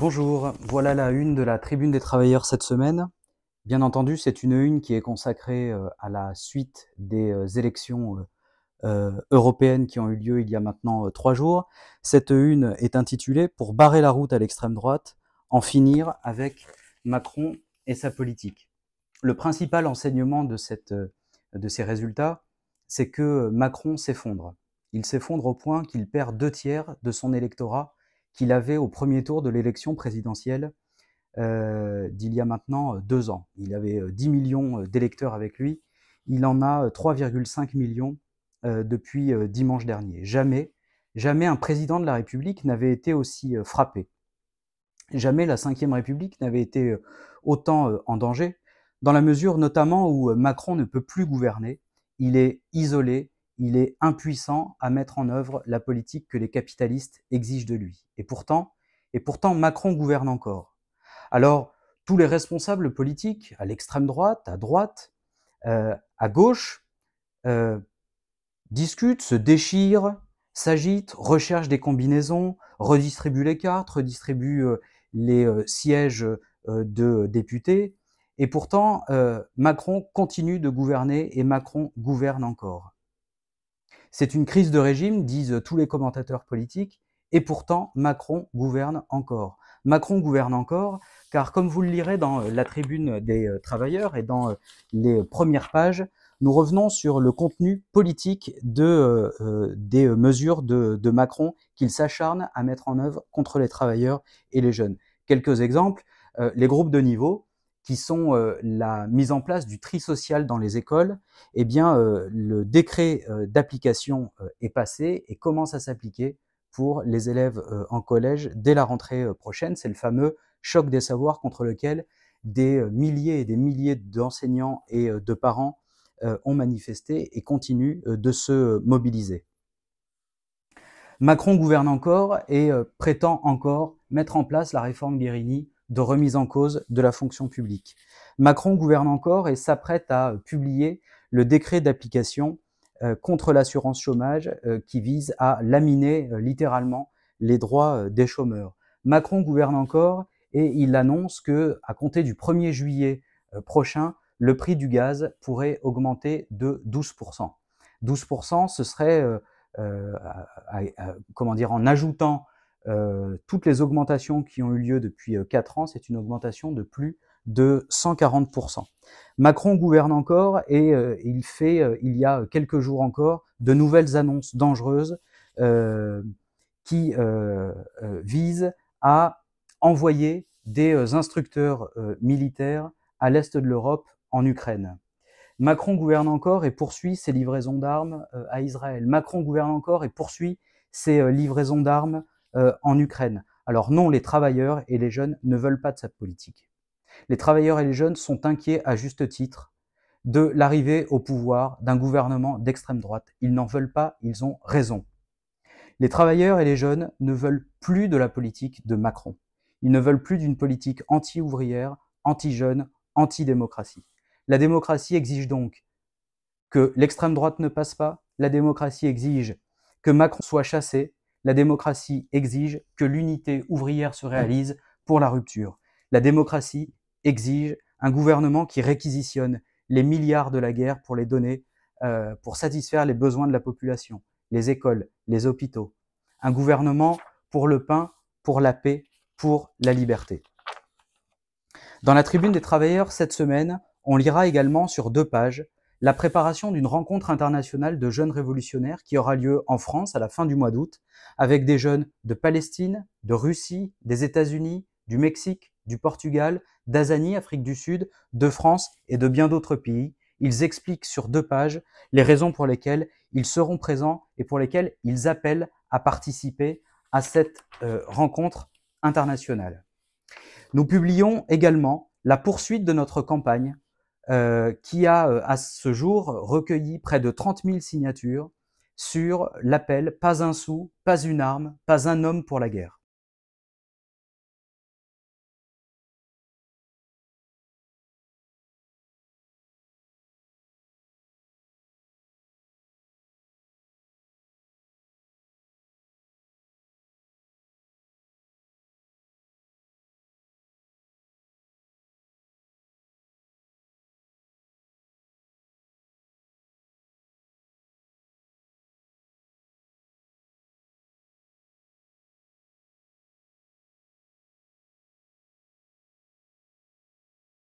Bonjour, voilà la une de la Tribune des Travailleurs cette semaine. Bien entendu, c'est une une qui est consacrée euh, à la suite des euh, élections euh, européennes qui ont eu lieu il y a maintenant trois jours. Cette une est intitulée Pour barrer la route à l'extrême droite, en finir avec Macron et sa politique. Le principal enseignement de, de ces résultats, c'est que Macron s'effondre. Il s'effondre au point qu'il perd deux tiers de son électorat qu'il avait au premier tour de l'élection présidentielle euh, d'il y a maintenant euh, deux ans. Il avait 10 euh, millions d'électeurs avec lui. Il en a 3,5 millions depuis dimanche dernier. Jamais, jamais un président de la République n'avait été aussi frappé. Jamais la Ve République n'avait été autant en danger, dans la mesure notamment où Macron ne peut plus gouverner. Il est isolé, il est impuissant à mettre en œuvre la politique que les capitalistes exigent de lui. Et pourtant, et pourtant Macron gouverne encore. Alors, tous les responsables politiques, à l'extrême droite, à droite, euh, à gauche, euh, discutent, se déchirent, s'agitent, recherchent des combinaisons, redistribuent les cartes, redistribuent euh, les sièges de députés. Et pourtant, Macron continue de gouverner et Macron gouverne encore. C'est une crise de régime, disent tous les commentateurs politiques, et pourtant Macron gouverne encore. Macron gouverne encore, car comme vous le lirez dans euh, la tribune des euh, travailleurs et dans euh, les premières pages, nous revenons sur le contenu politique de, des mesures de, Macron qu'il s'acharne à mettre en œuvre contre les travailleurs et les jeunes. Quelques exemples, les groupes de niveau, qui sont euh, la mise en place du tri social dans les écoles, eh bien, euh, le décret euh, d'application est passé et commence à s'appliquer pour les élèves en collège dès la rentrée prochaine. C'est le fameux choc des savoirs contre lequel des milliers et des milliers d'enseignants et de parents ont manifesté et continuent de se mobiliser. Macron gouverne encore et prétend encore mettre en place la réforme Guérini de remise en cause de la fonction publique. Macron gouverne encore et s'apprête à publier le décret d'application euh, contre l'assurance chômage euh, qui vise à laminer euh, littéralement les droits des chômeurs. Macron gouverne encore et il annonce que, à compter du 1er juillet prochain, le prix du gaz pourrait augmenter de 12%. 12%, ce serait, comment dire, en ajoutant euh, toutes les augmentations qui ont eu lieu depuis 4 euh, ans, c'est une augmentation de plus de 140%. Macron gouverne encore et euh, il fait, il y a quelques jours encore, de nouvelles annonces dangereuses qui visent à envoyer des instructeurs militaires à l'est de l'Europe en Ukraine. Macron gouverne encore et poursuit ses livraisons d'armes à Israël. Macron gouverne encore et poursuit ses livraisons d'armes euh, en Ukraine. Alors non, les travailleurs et les jeunes ne veulent pas de cette politique. Les travailleurs et les jeunes sont inquiets à juste titre de l'arrivée au pouvoir d'un gouvernement d'extrême droite. Ils n'en veulent pas, ils ont raison. Les travailleurs et les jeunes ne veulent plus de la politique de Macron. Ils ne veulent plus d'une politique anti-ouvrière, anti-jeune, anti-démocratie. La démocratie exige donc que l'extrême droite ne passe pas, la démocratie exige que Macron soit chassé, la démocratie exige que l'unité ouvrière se réalise pour la rupture. La démocratie exige un gouvernement qui réquisitionne les milliards de la guerre pour les donner, euh, pour satisfaire les besoins de la population, les écoles, les hôpitaux. Un gouvernement pour le pain, pour la paix, pour la liberté. Dans la tribune des travailleurs cette semaine, on lira également sur deux pages la préparation d'une rencontre internationale de jeunes révolutionnaires qui aura lieu en France à la fin du mois d'août, avec des jeunes de Palestine, de Russie, des États-Unis, du Mexique, du Portugal, d'Azanie, Afrique du Sud, de France et de bien d'autres pays. Ils expliquent sur deux pages les raisons pour lesquelles ils seront présents et pour lesquelles ils appellent à participer à cette euh, rencontre internationale. Nous publions également la poursuite de notre campagne euh, qui a euh, à ce jour recueilli près de 30 000 signatures sur l'appel Pas un sou, pas une arme, pas un homme pour la guerre.